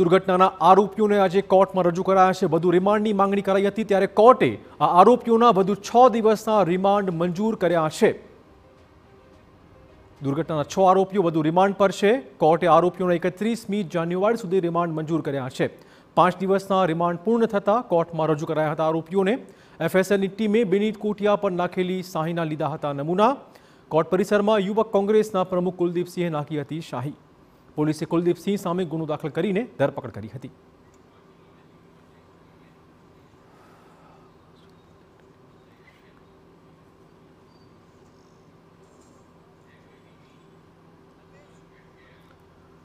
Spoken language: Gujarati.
दुर्घटनाના આરોપીઓને આજે કોર્ટમાં રજૂ કરાયા છે વધુ રીમાન્ડની માંગણી કરાઈ હતી ત્યારે કોર્ટે આ આરોપીઓનો વધુ 6 દિવસનો રીમાન્ડ મંજૂર કર્યા છે. દુર્ઘટનાના 6 આરોપીઓ વધુ રીમાન્ડ પર છે કોર્ટે આરોપીનો 31મી જાન્યુઆરી સુધી રીમાન્ડ મંજૂર કર્યા છે. 5 દિવસનો રીમાન્ડ પૂર્ણ થતાં કોર્ટમાં રજૂ કરાયા હતા આરોપીઓને ફસલનીટી મે બનીત કોટિયા પર લખેલી સાહીના લીધા હતા નમૂના કોર્ટ પરિસરમાં યુવક કોંગ્રેસના પ્રમુખ કુલદીપ સિંહનાકી હતી સાહી पुलिस कुलदीप सिंह सामने गुनो दाखिल कर धरपकड़ी